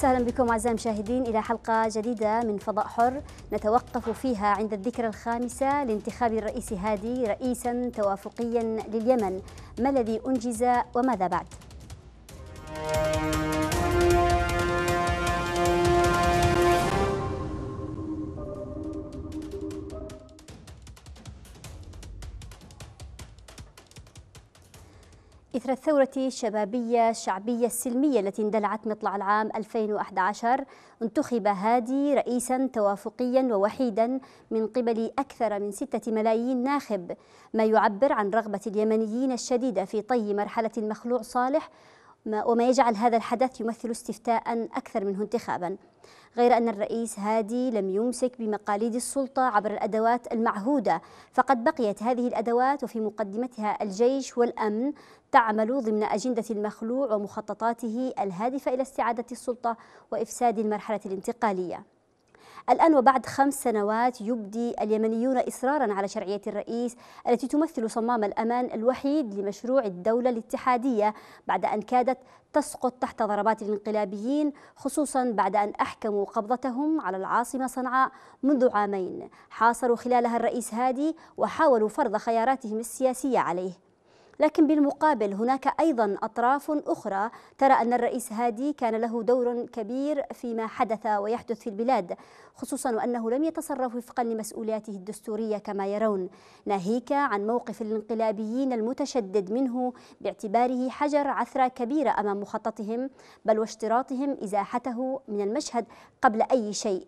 وسهلا بكم أعزائي المشاهدين إلى حلقة جديدة من فضاء حر نتوقف فيها عند الذكرى الخامسة لانتخاب الرئيس هادي رئيسا توافقيا لليمن ما الذي أنجز وماذا بعد؟ إثر الثورة الشبابية الشعبية السلمية التي اندلعت مطلع العام 2011 انتخب هادي رئيسا توافقيا ووحيدا من قبل أكثر من ستة ملايين ناخب ما يعبر عن رغبة اليمنيين الشديدة في طي مرحلة المخلوع صالح وما يجعل هذا الحدث يمثل استفتاء أكثر منه انتخابا غير أن الرئيس هادي لم يمسك بمقاليد السلطة عبر الأدوات المعهودة فقد بقيت هذه الأدوات وفي مقدمتها الجيش والأمن تعمل ضمن أجندة المخلوع ومخططاته الهادفة إلى استعادة السلطة وإفساد المرحلة الانتقالية الآن وبعد خمس سنوات يبدي اليمنيون إصرارا على شرعية الرئيس التي تمثل صمام الأمان الوحيد لمشروع الدولة الاتحادية بعد أن كادت تسقط تحت ضربات الانقلابيين خصوصا بعد أن أحكموا قبضتهم على العاصمة صنعاء منذ عامين حاصروا خلالها الرئيس هادي وحاولوا فرض خياراتهم السياسية عليه لكن بالمقابل هناك أيضا أطراف أخرى ترى أن الرئيس هادي كان له دور كبير فيما حدث ويحدث في البلاد خصوصا وأنه لم يتصرف وفقا لمسؤولياته الدستورية كما يرون ناهيك عن موقف الانقلابيين المتشدد منه باعتباره حجر عثرة كبيرة أمام مخططهم بل واشتراطهم إزاحته من المشهد قبل أي شيء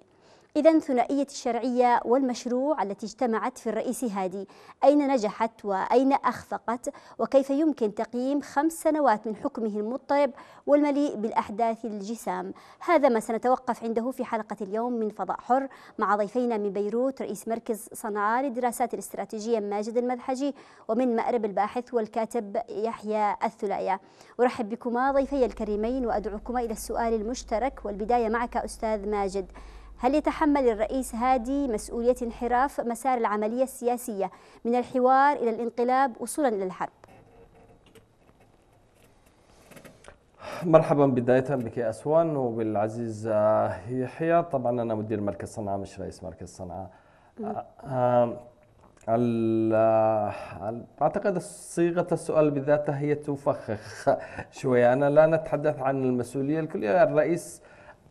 إذا ثنائية الشرعية والمشروع التي اجتمعت في الرئيس هادي أين نجحت وأين أخفقت وكيف يمكن تقييم خمس سنوات من حكمه المضطرب والمليء بالأحداث الجسام هذا ما سنتوقف عنده في حلقة اليوم من فضاء حر مع ضيفينا من بيروت رئيس مركز صنعاء للدراسات الاستراتيجية ماجد المذحجي ومن مأرب الباحث والكاتب يحيى الثلايا أرحب بكما ضيفي الكريمين وأدعوكما إلى السؤال المشترك والبداية معك أستاذ ماجد هل يتحمل الرئيس هادي مسؤولية انحراف مسار العملية السياسية من الحوار إلى الانقلاب وصولا إلى الحرب؟ مرحبا بداية بك يا أسوان وبالعزيز آه، يحيى طبعا أنا مدير مركز صنعاء مش رئيس مركز صنعاء آه، آه، اعتقد صيغه السؤال بذاتها هي تفخخ شويه انا لا نتحدث عن المسؤوليه الكليه الرئيس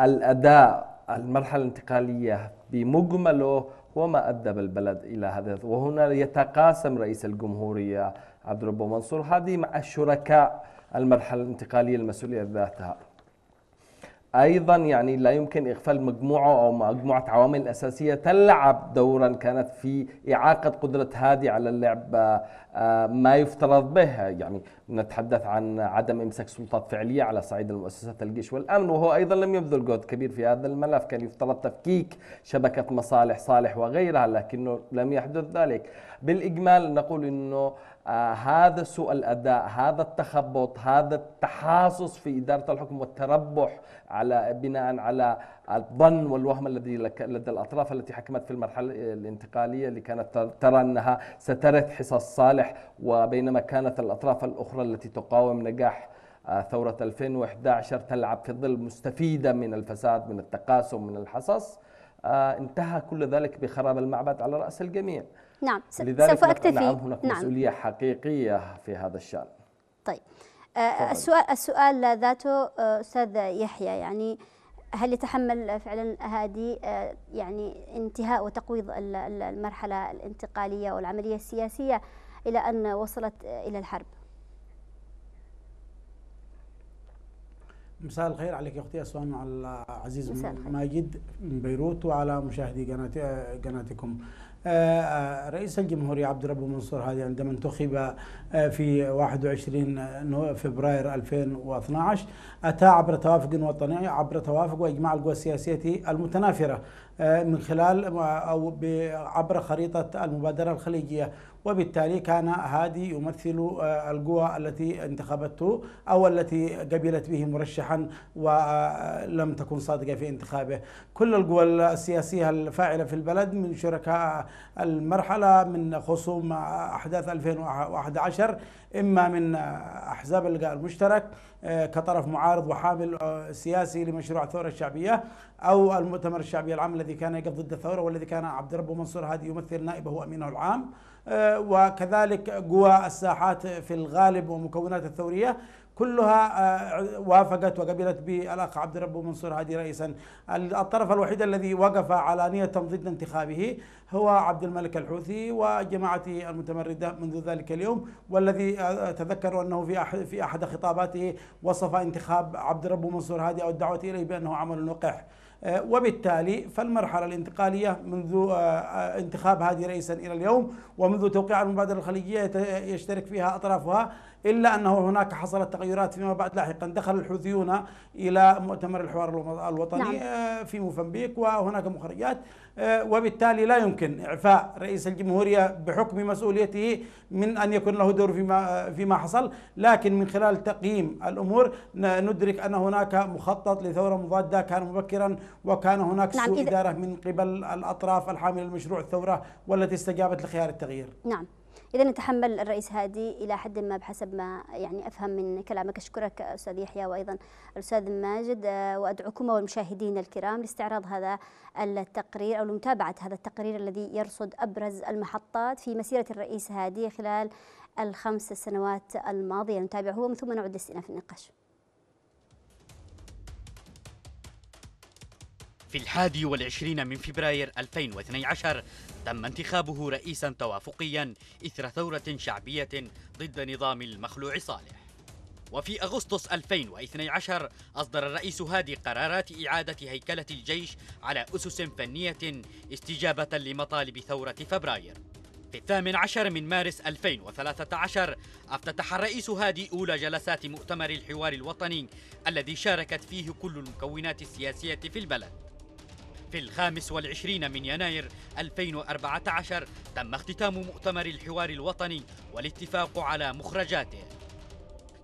الاداء المرحلة الانتقالية بمجمله هو ما أدب البلد إلى هذا وهنا يتقاسم رئيس الجمهورية عبد الرب منصور هذه مع الشركاء المرحلة الانتقالية المسؤولية ذاتها ايضا يعني لا يمكن اغفال مجموعه او مجموعه عوامل اساسيه تلعب دورا كانت في اعاقه قدره هادي على اللعب آه، آه، ما يفترض به يعني نتحدث عن عدم امساك سلطات فعليه على صعيد المؤسسات الجيش والامن وهو ايضا لم يبذل جهد كبير في هذا الملف كان يفترض تفكيك شبكه مصالح صالح وغيرها لكنه لم يحدث ذلك بالاجمال نقول انه آه، هذا سوء الاداء هذا التخبط هذا التحاصص في اداره الحكم والتربح على بناء على الظن والوهم الذي لدى الاطراف التي حكمت في المرحله الانتقاليه اللي كانت ترى انها سترث حصص صالح وبينما كانت الاطراف الاخرى التي تقاوم نجاح آه، ثورة 2011 تلعب في ظل مستفيدة من الفساد من التقاسم من الحصص آه، انتهى كل ذلك بخراب المعبد على رأس الجميع نعم لذلك سوف أكتفي نعم هناك نعم. مسؤولية حقيقية في هذا الشأن طيب آه السؤال السؤال ذاته آه، أستاذ يحيى يعني هل يتحمل فعلا هذه آه، يعني انتهاء وتقويض المرحلة الانتقالية والعملية السياسية إلى أن وصلت آه، إلى الحرب مساء الخير عليك اختي اسوان وعلى عزيز ماجد من بيروت وعلى مشاهدي قناتكم آه، آه، رئيس الجمهورية عبد الرب منصور هادي عندما انتخب آه، في 21 فبراير 2012 أتى عبر توافق وطني عبر توافق وإجماع القوى السياسية المتنافرة آه، من خلال آه، أو عبر خريطة المبادرة الخليجية وبالتالي كان هادي يمثل آه، القوى التي انتخبته أو التي قبلت به مرشحا ولم تكن صادقة في انتخابه كل القوى السياسية الفاعلة في البلد من شركاء المرحلة من خصوم أحداث 2011 إما من أحزاب اللقاء المشترك آه، كطرف معارض وحامل آه، سياسي لمشروع الثورة الشعبية أو المؤتمر الشعبي العام الذي كان يقف ضد الثورة والذي كان عبد ربه منصور هادي يمثل نائبه وأمينه العام آه، وكذلك قوى الساحات في الغالب ومكونات الثورية كلها آه، وافقت وقبلت بالاخ عبد ربه منصور هادي رئيسا الطرف الوحيد الذي وقف على نية ضد انتخابه هو عبد الملك الحوثي وجماعته المتمرده منذ ذلك اليوم والذي آه، تذكروا انه في احد في احد خطاباته وصف انتخاب عبد ربه منصور هادي او الدعوه اليه بانه عمل وقح وبالتالي فالمرحلة الانتقالية منذ آه، آه، انتخاب هادي رئيسا إلى اليوم ومنذ توقيع المبادرة الخليجية يشترك فيها أطرافها إلا أنه هناك حصلت تغيرات فيما بعد لاحقا دخل الحوثيون إلى مؤتمر الحوار الوطني نعم. آه، في موزمبيق وهناك مخرجات آه، وبالتالي لا يمكن إعفاء رئيس الجمهورية بحكم مسؤوليته من أن يكون له دور فيما, آه، فيما حصل لكن من خلال تقييم الأمور ندرك أن هناك مخطط لثورة مضادة كان مبكرا وكان هناك نعم سوء إدارة من قبل الأطراف الحاملة لمشروع الثورة والتي استجابت لخيار التغيير نعم إذا تحمل الرئيس هادي إلى حد ما بحسب ما يعني أفهم من كلامك أشكرك أستاذ يحيى وأيضا الأستاذ ماجد آه، وأدعوكم والمشاهدين الكرام لاستعراض هذا التقرير أو لمتابعة هذا التقرير الذي يرصد أبرز المحطات في مسيرة الرئيس هادي خلال الخمس سنوات الماضية نتابعه ومن ثم نعود للسنة في النقاش في الحادي والعشرين من فبراير 2012 تم انتخابه رئيسا توافقيا إثر ثورة شعبية ضد نظام المخلوع صالح وفي أغسطس 2012 أصدر الرئيس هادي قرارات إعادة هيكلة الجيش على أسس فنية استجابة لمطالب ثورة فبراير في الثامن عشر من مارس 2013 افتتح الرئيس هادي أولى جلسات مؤتمر الحوار الوطني الذي شاركت فيه كل المكونات السياسية في البلد في الخامس والعشرين من يناير 2014 تم اختتام مؤتمر الحوار الوطني والاتفاق على مخرجاته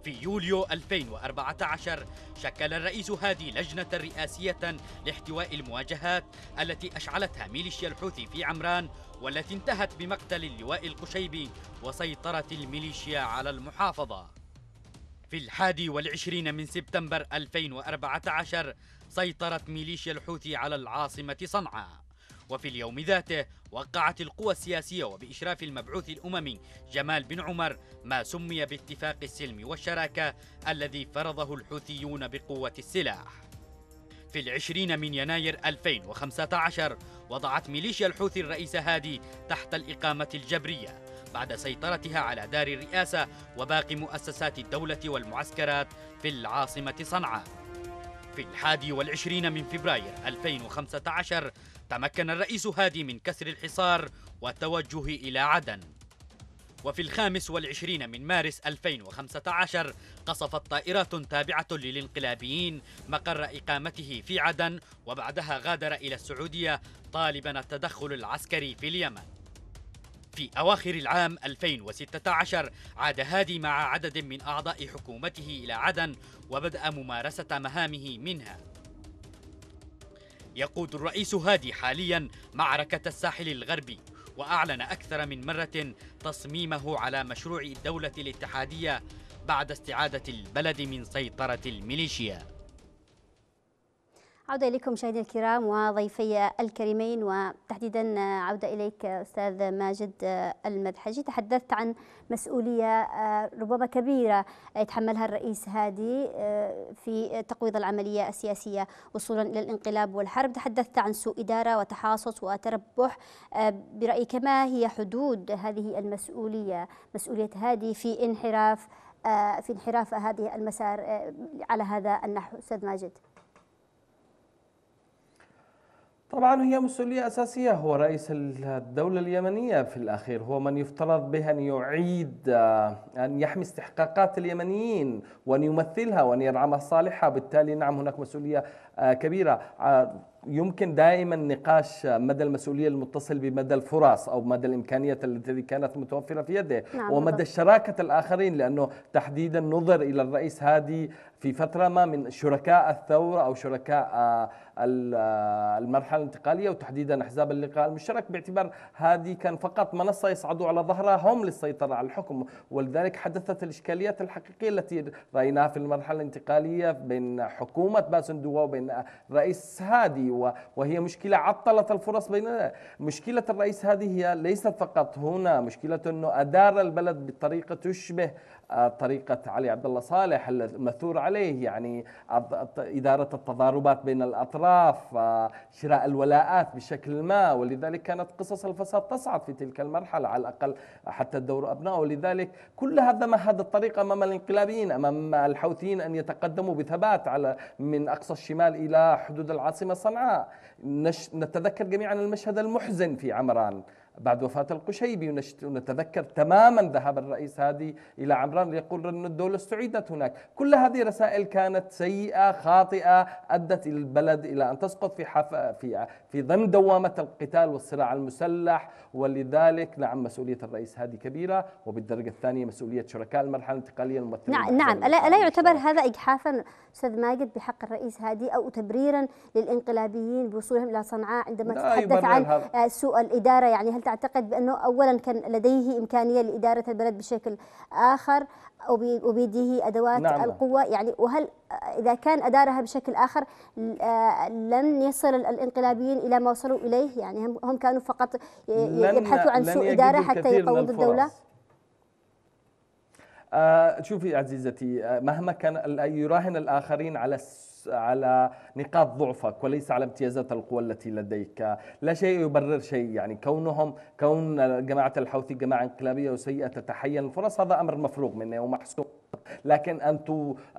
في يوليو 2014 شكل الرئيس هادي لجنة رئاسية لاحتواء المواجهات التي أشعلتها ميليشيا الحوثي في عمران والتي انتهت بمقتل اللواء القشيبي وسيطرة الميليشيا على المحافظة في الحادي والعشرين من سبتمبر 2014 سيطرت ميليشيا الحوثي على العاصمة صنعاء وفي اليوم ذاته وقعت القوى السياسية وبإشراف المبعوث الأممي جمال بن عمر ما سمي باتفاق السلم والشراكة الذي فرضه الحوثيون بقوة السلاح في العشرين من يناير 2015 وضعت ميليشيا الحوثي الرئيس هادي تحت الإقامة الجبرية بعد سيطرتها على دار الرئاسة وباقي مؤسسات الدولة والمعسكرات في العاصمة صنعاء في الحادي والعشرين من فبراير 2015 تمكن الرئيس هادي من كسر الحصار والتوجه إلى عدن وفي الخامس والعشرين من مارس 2015 قصفت طائرات تابعة للانقلابيين مقر إقامته في عدن وبعدها غادر إلى السعودية طالبا التدخل العسكري في اليمن في أواخر العام 2016 عاد هادي مع عدد من أعضاء حكومته إلى عدن وبدأ ممارسة مهامه منها يقود الرئيس هادي حاليا معركة الساحل الغربي وأعلن أكثر من مرة تصميمه على مشروع الدولة الاتحادية بعد استعادة البلد من سيطرة الميليشيا عودة إليكم مشاهدينا الكرام وضيفي الكريمين وتحديدا عودة إليك أستاذ ماجد المدحجي تحدثت عن مسؤولية ربما كبيرة يتحملها الرئيس هادي آه، في تقويض العملية السياسية وصولا إلى الانقلاب والحرب تحدثت عن سوء إدارة وتحاصص وتربح آه، برأيك ما هي حدود هذه المسؤولية مسؤولية هادي في انحراف آه، في انحراف هذه المسار على هذا النحو أستاذ ماجد طبعا هي مسؤولية أساسية هو رئيس الدولة اليمنية في الأخير هو من يفترض به أن يعيد أن يحمي استحقاقات اليمنيين وأن يمثلها وأن يرعى مصالحها بالتالي نعم هناك مسؤولية آه، كبيرة آه، يمكن دائما نقاش مدى المسؤوليه المتصل بمدى الفرص او مدى الامكانيه التي كانت متوفره في يده نعم ومدى شراكه الاخرين لانه تحديدا نظر الى الرئيس هادي في فتره ما من شركاء الثوره او شركاء آه، المرحله الانتقاليه وتحديدا احزاب اللقاء المشترك باعتبار هذه كان فقط منصه يصعدوا على ظهرها هم للسيطره على الحكم ولذلك حدثت الاشكاليات الحقيقيه التي رايناها في المرحله الانتقاليه بين حكومه دوا وبين رئيس هادي وهي مشكله عطلت الفرص بين مشكله الرئيس هادي هي ليست فقط هنا مشكله انه ادار البلد بطريقه تشبه آه، طريقة علي عبد الله صالح المثور عليه يعني إدارة التضاربات بين الأطراف آه، شراء الولاءات بشكل ما ولذلك كانت قصص الفساد تصعد في تلك المرحلة على الأقل حتى الدور أبناء ولذلك كل هذا ما هذا الطريق أمام الانقلابيين أمام الحوثيين أن يتقدموا بثبات على من أقصى الشمال إلى حدود العاصمة صنعاء نتذكر جميعا المشهد المحزن في عمران بعد وفاة القشيبي ونتذكر تماما ذهاب الرئيس هادي إلى عمران ليقول أن الدولة استعيدت هناك كل هذه رسائل كانت سيئة خاطئة أدت البلد إلى أن تسقط في, حف... في... في ضمن دوامة القتال والصراع المسلح ولذلك نعم مسؤوليه الرئيس هذه كبيره وبالدرجه الثانيه مسؤوليه شركاء المرحله الانتقاليه الممثلين نعم نعم الا يعتبر هذا اجحافا استاذ ماجد بحق الرئيس هادي او تبريرا للانقلابيين بوصولهم الى صنعاء عندما تتحدث عن آه، سوء الاداره يعني هل تعتقد بانه اولا كان لديه امكانيه لاداره البلد بشكل اخر وبيده أدوات نعم. القوة يعني وهل إذا كان أدارها بشكل آخر آه، لن يصل الانقلابيين إلى ما وصلوا إليه يعني هم كانوا فقط يبحثوا عن سوء إدارة حتى يقوضوا الدولة آه، شوفي عزيزتي آه، مهما كان يراهن الآخرين على على نقاط ضعفك وليس على امتيازات القوى التي لديك لا شيء يبرر شيء يعني كونهم كون جماعة الحوثي جماعة انقلابية وسيئة تتحين الفرص هذا أمر مفروغ منه ومحسوب لكن أن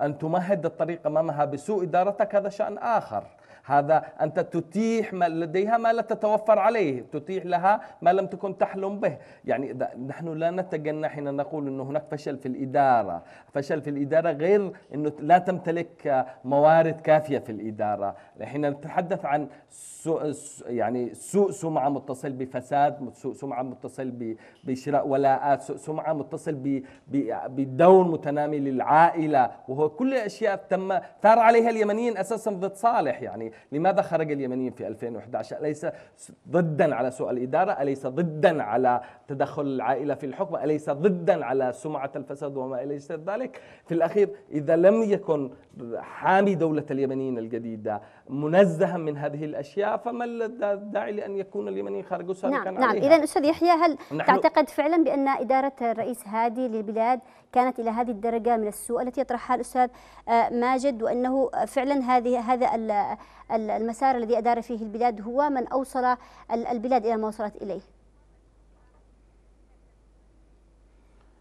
أن تمهد الطريق أمامها بسوء إدارتك هذا شأن آخر هذا أنت تتيح ما لديها ما لا تتوفر عليه تتيح لها ما لم تكن تحلم به يعني نحن لا نتجنى حين نقول أن هناك فشل في الإدارة فشل في الإدارة غير أنه لا تمتلك موارد كافية في الإدارة حين نتحدث عن سوء يعني سوء سمعة متصل بفساد سوء سمعة متصل بشراء ولاءات سوء سمعة متصل بدور متنامي للعائلة وهو كل الأشياء تم ثار عليها اليمنيين أساسا ضد صالح يعني لماذا خرج اليمنيين في 2011 أليس ضدا على سوء الإدارة أليس ضدا على تدخل العائلة في الحكم أليس ضدا على سمعة الفساد وما إلى ذلك في الأخير إذا لم يكن حامي دولة اليمنيين الجديدة منزها من هذه الأشياء فما الداعي لأن يكون اليمنيين خرجوا سابقا نعم نعم إذا أستاذ يحيى هل تعتقد فعلا بأن إدارة الرئيس هادي للبلاد كانت إلى هذه الدرجة من السوء التي يطرحها الأستاذ آه، ماجد وأنه فعلا هذه هذا المسار الذي أدار فيه البلاد هو من أوصل البلاد إلى ما وصلت إليه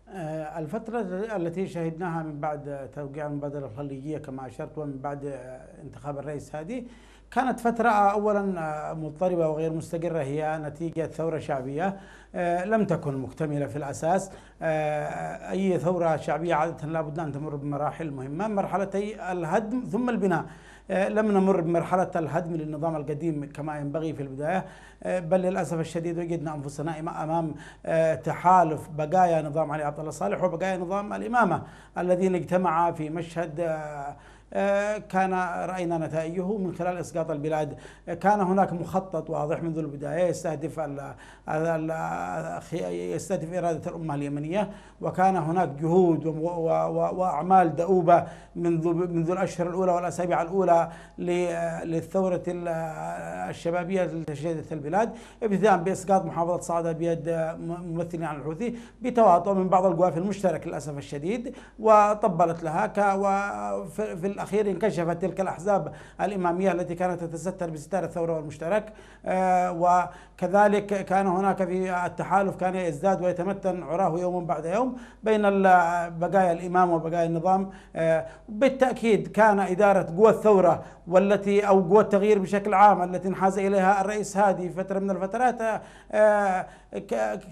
آه، الفترة التي شهدناها من بعد توقيع المبادرة الخليجية كما أشرت ومن بعد آه، انتخاب الرئيس هذه كانت فترة أولا آه، مضطربة وغير مستقرة هي نتيجة ثورة شعبية آه، لم تكن مكتملة في الأساس آه، أي ثورة شعبية عادة لابد أن تمر بمراحل مهمة مرحلتي الهدم ثم البناء لم نمر بمرحلة الهدم للنظام القديم كما ينبغي في البداية بل للأسف الشديد وجدنا أنفسنا أمام تحالف بقايا نظام علي عبد الله صالح وبقايا نظام الإمامة الذين اجتمعا في مشهد كان راينا نتائجه من خلال اسقاط البلاد كان هناك مخطط واضح منذ البدايه يستهدف يستهدف اراده الامه اليمنيه وكان هناك جهود واعمال دؤوبه منذ منذ الاشهر الاولى والاسابيع الاولى للثوره الشبابيه التي شهدتها البلاد ابتداء باسقاط محافظه صعده بيد ممثلين عن الحوثي بتواطؤ من بعض القوافل المشترك للاسف الشديد وطبلت لها في الأخير انكشفت تلك الأحزاب الإمامية التي كانت تتستر بستار الثورة والمشترك آه، وكذلك كان هناك في التحالف كان يزداد ويتمتن عراه يوم بعد يوم بين بقايا الإمام وبقايا النظام آه، بالتأكيد كان إدارة قوى الثورة والتي أو قوى التغيير بشكل عام التي انحاز إليها الرئيس هادي فترة من الفترات آه،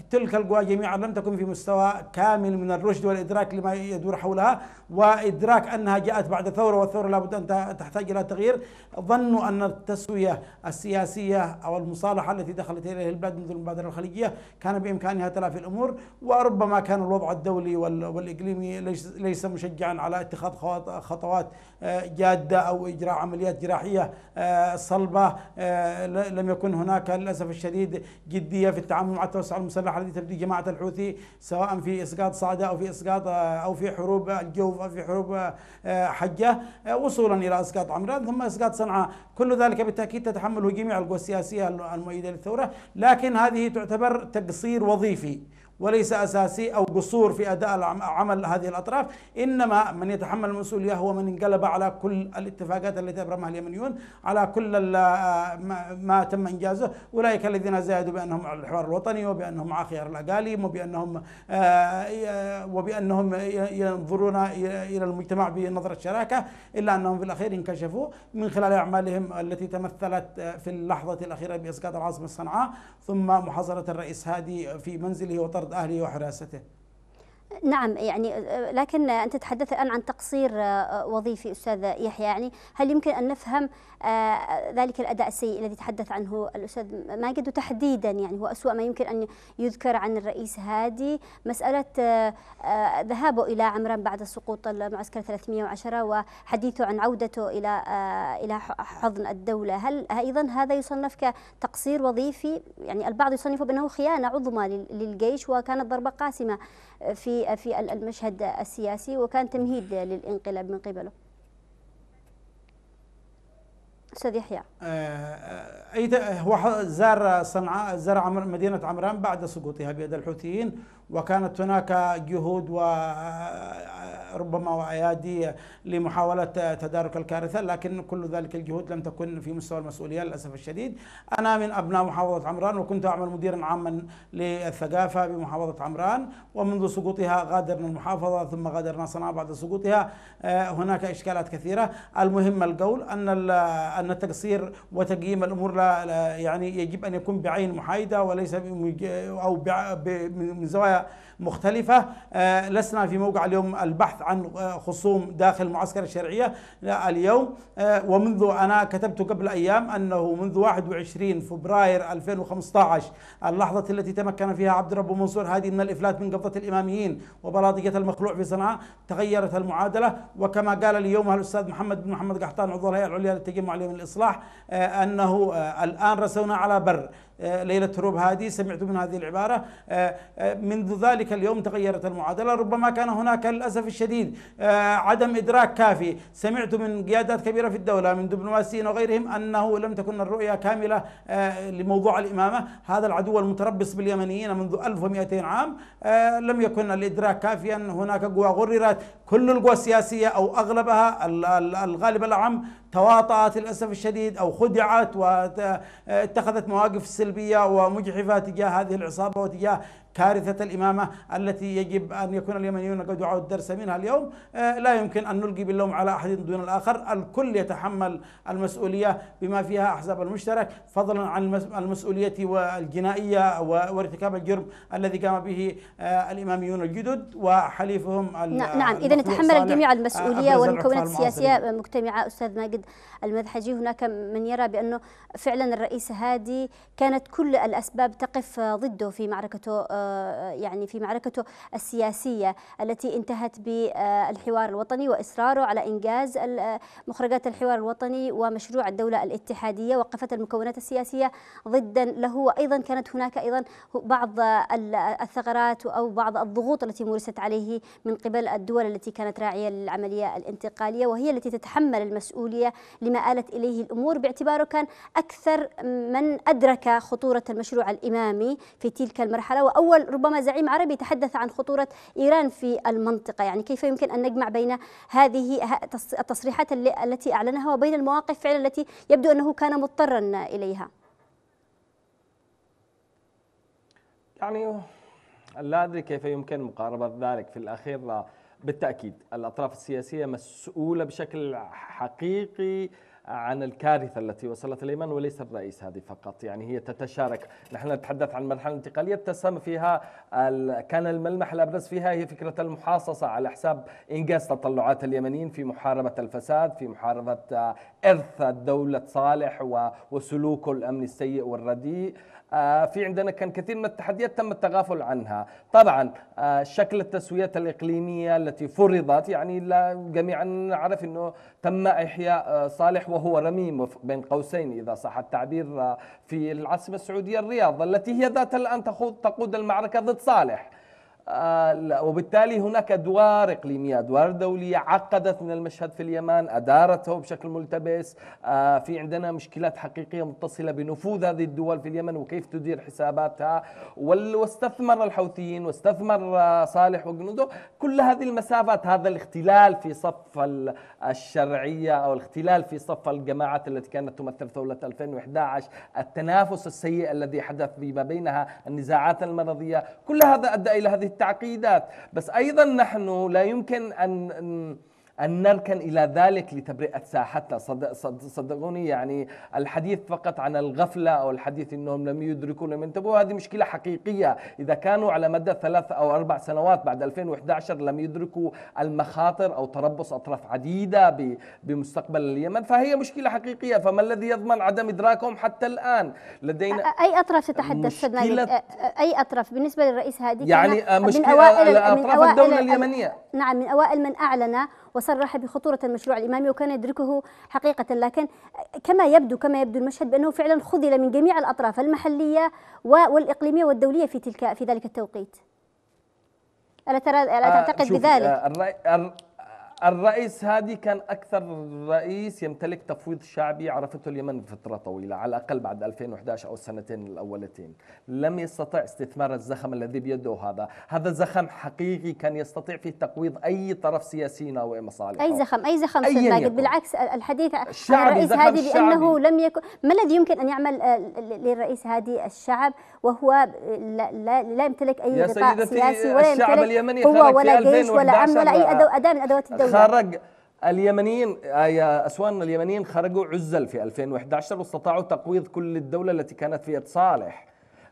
تلك القوى جميعا لم تكن في مستوى كامل من الرشد والإدراك لما يدور حولها وإدراك أنها جاءت بعد ثورة والثورة لابد أن تحتاج إلى تغيير ظنوا أن التسوية السياسية أو المصالحة التي دخلت إليها البلاد منذ المبادرة الخليجية كان بإمكانها تلافي الأمور وربما كان الوضع الدولي والإقليمي ليس مشجعا على اتخاذ خطوات آه، جادة أو إجراء عمليات جراحية آه، صلبة آه، لم يكن هناك للأسف الشديد جدية في التعامل مع التوسع المسلحه التي تبدي جماعه الحوثي سواء في اسقاط صعده او في اسقاط آه، او في حروب الجوف او في حروب آه، حجه آه، وصولا الى اسقاط عمران ثم اسقاط صنعاء، كل ذلك بالتاكيد تتحمله جميع القوى السياسيه المؤيده للثوره، لكن هذه تعتبر تقصير وظيفي. وليس أساسي أو قصور في أداء عمل هذه الأطراف إنما من يتحمل المسؤولية هو من انقلب على كل الاتفاقات التي أبرمها اليمنيون على كل ما تم إنجازه أولئك الذين زادوا بأنهم على الحوار الوطني وبأنهم مع خيار الأقاليم وبأنهم آه، وبأنهم ينظرون إلى المجتمع بنظرة شراكة إلا أنهم في الأخير انكشفوا من خلال أعمالهم التي تمثلت آه، في اللحظة الأخيرة بإسقاط العاصمة صنعاء ثم محاصرة الرئيس هادي في منزله وطرد فرض أهله وحراسته نعم يعني لكن أنت تتحدث الآن عن تقصير آه، وظيفي أستاذ يحيى يعني هل يمكن أن نفهم آه، ذلك الأداء السيء الذي تحدث عنه الأستاذ ماجد وتحديدا يعني هو أسوأ ما يمكن أن يذكر عن الرئيس هادي مسألة آه، آه، ذهابه إلى عمران بعد سقوط المعسكر 310 وحديثه عن عودته إلى إلى حضن الدولة هل أيضا هذا يصنف كتقصير وظيفي يعني البعض يصنفه بأنه خيانة عظمى للجيش وكانت ضربة قاسمة في في المشهد السياسي وكان تمهيد للانقلاب من قبله استاذ يحيى آه، آه، اي هو زار صنعاء زار مدينه عمران بعد سقوطها بيد الحوثيين وكانت هناك جهود وربما وايادي لمحاوله تدارك الكارثه لكن كل ذلك الجهود لم تكن في مستوى المسؤوليه للاسف الشديد. انا من ابناء محافظه عمران وكنت اعمل مديرا عاما للثقافه بمحافظه عمران ومنذ سقوطها غادرنا المحافظه ثم غادرنا صنعاء بعد سقوطها آه، هناك اشكالات كثيره، المهم القول ان ان التقصير وتقييم الامور لا يعني يجب ان يكون بعين محايده وليس او من زوايا مختلفة آه، لسنا في موقع اليوم البحث عن آه، خصوم داخل المعسكر الشرعية آه، اليوم ومنذ أنا كتبت قبل أيام أنه منذ 21 فبراير 2015 اللحظة التي تمكن فيها عبد الرب منصور هادي من الإفلات من قبضة الإماميين وبلاطية المخلوع في صنعاء تغيرت المعادلة وكما قال اليوم الأستاذ محمد بن محمد قحطان عضو الهيئة العليا للتجمع اليوم للإصلاح أنه الآن رسونا على بر ليلة هروب هادي سمعت من هذه العبارة آه، آه، منذ ذلك اليوم تغيرت المعادلة ربما كان هناك للأسف الشديد آه، عدم إدراك كافي سمعت من قيادات كبيرة في الدولة من دبلوماسيين وغيرهم أنه لم تكن الرؤية كاملة لموضوع الإمامة هذا العدو المتربص باليمنيين منذ 1200 عام لم يكن الإدراك كافيا هناك قوى غررت كل القوى السياسية أو أغلبها الغالب الأعم تواطأت للأسف الشديد أو خدعت واتخذت مواقف سلبية ومجحفة تجاه هذه العصابة وتجاه كارثة الإمامة التي يجب أن يكون اليمنيون قد دعوا الدرس منها اليوم آه، لا يمكن أن نلقي باللوم على أحد دون الآخر الكل يتحمل المسؤولية بما فيها أحزاب المشترك فضلا عن المسؤولية والجنائية وارتكاب الجرم الذي قام به آه، الإماميون الجدد وحليفهم نعم, نعم. إذا يتحمل الجميع آه، المسؤولية والمكونات السياسية مجتمعة أستاذ ماجد المذحجي هناك من يرى بأنه فعلا الرئيس هادي كانت كل الأسباب تقف ضده في معركته يعني في معركته السياسية التي انتهت بالحوار الوطني وإصراره على إنجاز مخرجات الحوار الوطني ومشروع الدولة الاتحادية وقفت المكونات السياسية ضدا له وأيضا كانت هناك أيضا بعض الثغرات أو بعض الضغوط التي مورست عليه من قبل الدول التي كانت راعية للعملية الانتقالية وهي التي تتحمل المسؤولية لما آلت إليه الأمور باعتباره كان أكثر من أدرك خطورة المشروع الإمامي في تلك المرحلة وأول أول ربما زعيم عربي تحدث عن خطورة إيران في المنطقة يعني كيف يمكن أن نجمع بين هذه التصريحات التي أعلنها وبين المواقف فعلا التي يبدو أنه كان مضطرا إليها يعني لا أدري كيف يمكن مقاربة ذلك في الأخير بالتأكيد الأطراف السياسية مسؤولة بشكل حقيقي عن الكارثة التي وصلت اليمن وليس الرئيس هذه فقط يعني هي تتشارك نحن نتحدث عن مرحلة انتقالية تسم فيها كان الملمح الأبرز فيها هي فكرة المحاصصة على حساب إنجاز تطلعات اليمنيين في محاربة الفساد في محاربة آه، إرث دوله صالح وسلوكه الأمن السيء والرديء آه، في عندنا كان كثير من التحديات تم التغافل عنها طبعا آه، شكل التسويات الإقليمية التي فرضت يعني لا جميعا نعرف أنه تم إحياء آه، صالح وهو رميم بين قوسين إذا صح التعبير في العاصمة السعودية الرياض التي هي ذات الآن تقود المعركة ضد صالح آه، وبالتالي هناك دوار إقليمية دوار دولية عقدت من المشهد في اليمن أدارته بشكل ملتبس آه، في عندنا مشكلات حقيقية متصلة بنفوذ هذه الدول في اليمن وكيف تدير حساباتها واستثمر الحوثيين واستثمر آه، صالح وجنوده كل هذه المسافات هذا الاختلال في صف الشرعية أو الاختلال في صف الجماعات التي كانت تمثل ثورة 2011 التنافس السيء الذي حدث فيما بينها النزاعات المرضية كل هذا أدى إلى هذه التعقيدات بس أيضا نحن لا يمكن أن أن نركن إلى ذلك لتبرئة ساحتنا صدقوني يعني الحديث فقط عن الغفلة أو الحديث أنهم لم يدركوا لم ينتبهوا هذه مشكلة حقيقية إذا كانوا على مدى ثلاث أو أربع سنوات بعد 2011 لم يدركوا المخاطر أو تربص أطراف عديدة بمستقبل اليمن فهي مشكلة حقيقية فما الذي يضمن عدم إدراكهم حتى الآن لدينا أي أطراف تتحدث أي أطراف بالنسبة للرئيس هادي يعني مشكلة من أوائل, من أوائل الدولة اليمنية نعم من أوائل من أعلن وصرح بخطورة المشروع الإمامي وكان يدركه حقيقة لكن كما يبدو كما يبدو المشهد بأنه فعلا خذل من جميع الأطراف المحلية والإقليمية والدولية في تلك في ذلك التوقيت ألا ترى ألا آه، تعتقد بذلك؟ آه، الرئيس هادي كان أكثر رئيس يمتلك تفويض شعبي عرفته اليمن فتره طويلة على الأقل بعد 2011 أو السنتين الأولتين لم يستطع استثمار الزخم الذي بيده هذا هذا زخم حقيقي كان يستطيع فيه تقويض أي طرف سياسي ناوي مصالحه أي زخم أي زخم أي ماجد بالعكس الحديث عن الرئيس هادي بأنه لم يكن ما الذي يمكن أن يعمل آه، للرئيس هادي الشعب وهو لا, لا, لا يمتلك أي غطاء سياسي ولا يمتلك هو ولا جيش ولا أمن ولا أي أداة من أدوات الدولة خرج اليمنيين آه، أسوان اليمنيين خرجوا عزل في 2011 واستطاعوا تقويض كل الدولة التي كانت في صالح